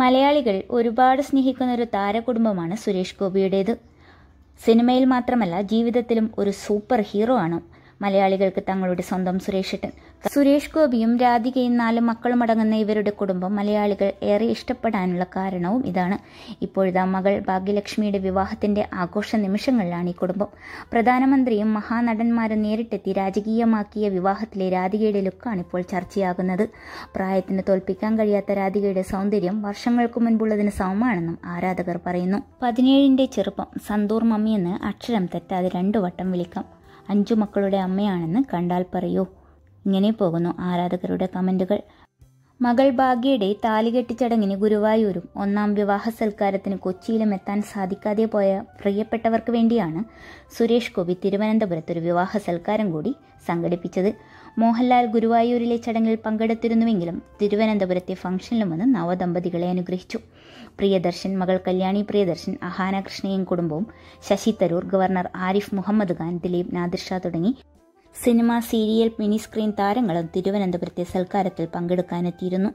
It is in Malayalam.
മലയാളികൾ ഒരുപാട് സ്നേഹിക്കുന്ന ഒരു താരകുടുംബമാണ് സുരേഷ് ഗോപിയുടേത് സിനിമയിൽ മാത്രമല്ല ജീവിതത്തിലും ഒരു സൂപ്പർ ഹീറോ ആണ് മലയാളികൾക്ക് തങ്ങളുടെ സ്വന്തം സുരേഷേട്ടൻ സുരേഷ് ഗോപിയും രാധികയും നാല് മക്കളും അടങ്ങുന്ന ഇവരുടെ കുടുംബം മലയാളികൾ ഏറെ ഇഷ്ടപ്പെടാനുള്ള കാരണവും ഇതാണ് ഇപ്പോഴത്തെ മകൾ ഭാഗ്യലക്ഷ്മിയുടെ വിവാഹത്തിന്റെ ആഘോഷ നിമിഷങ്ങളിലാണ് ഈ കുടുംബം പ്രധാനമന്ത്രിയും മഹാനടന്മാരും നേരിട്ടെത്തി രാജകീയമാക്കിയ വിവാഹത്തിലെ രാധികയുടെ ലുക്കാണ് ഇപ്പോൾ ചർച്ചയാകുന്നത് പ്രായത്തിന് തോൽപ്പിക്കാൻ കഴിയാത്ത രാധികയുടെ സൗന്ദര്യം വർഷങ്ങൾക്ക് മുൻപുള്ളതിന് സമമാണെന്നും ആരാധകർ പറയുന്നു പതിനേഴിന്റെ ചെറുപ്പം സന്തൂർ മമ്മിയെന്ന് അക്ഷരം തെറ്റാതെ രണ്ടു വട്ടം വിളിക്കാം അഞ്ചു മക്കളുടെ അമ്മയാണെന്ന് കണ്ടാൽ പറയൂ ഇങ്ങനെ പോകുന്നു ആരാധകരുടെ കമൻറ്റുകൾ മകൾ ഭാഗ്യയുടെ താലികെട്ടി ചടങ്ങിന് ഗുരുവായൂരും ഒന്നാം വിവാഹ സൽക്കാരത്തിന് കൊച്ചിയിലും എത്താൻ സാധിക്കാതെ പോയ പ്രിയപ്പെട്ടവർക്ക് വേണ്ടിയാണ് സുരേഷ് ഗോപി ഒരു വിവാഹ സൽക്കാരം കൂടി സംഘടിപ്പിച്ചത് മോഹൻലാൽ ഗുരുവായൂരിലെ ചടങ്ങിൽ പങ്കെടുത്തിരുന്നുവെങ്കിലും തിരുവനന്തപുരത്തെ ഫംഗ്ഷനിലും വന്ന് നവദമ്പതികളെ അനുഗ്രഹിച്ചു പ്രിയദർശൻ മകൾ കല്യാണി പ്രിയദർശൻ അഹാന കുടുംബവും ശശി തരൂർ ഗവർണർ ആരിഫ് മുഹമ്മദ് ഖാൻ ദിലീപ് നാദിർഷ തുടങ്ങി സിനിമ സീരിയൽ മിനി സ്ക്രീൻ താരങ്ങളും തിരുവനന്തപുരത്തെ സൽക്കാരത്തിൽ പങ്കെടുക്കാനെത്തിയിരുന്നു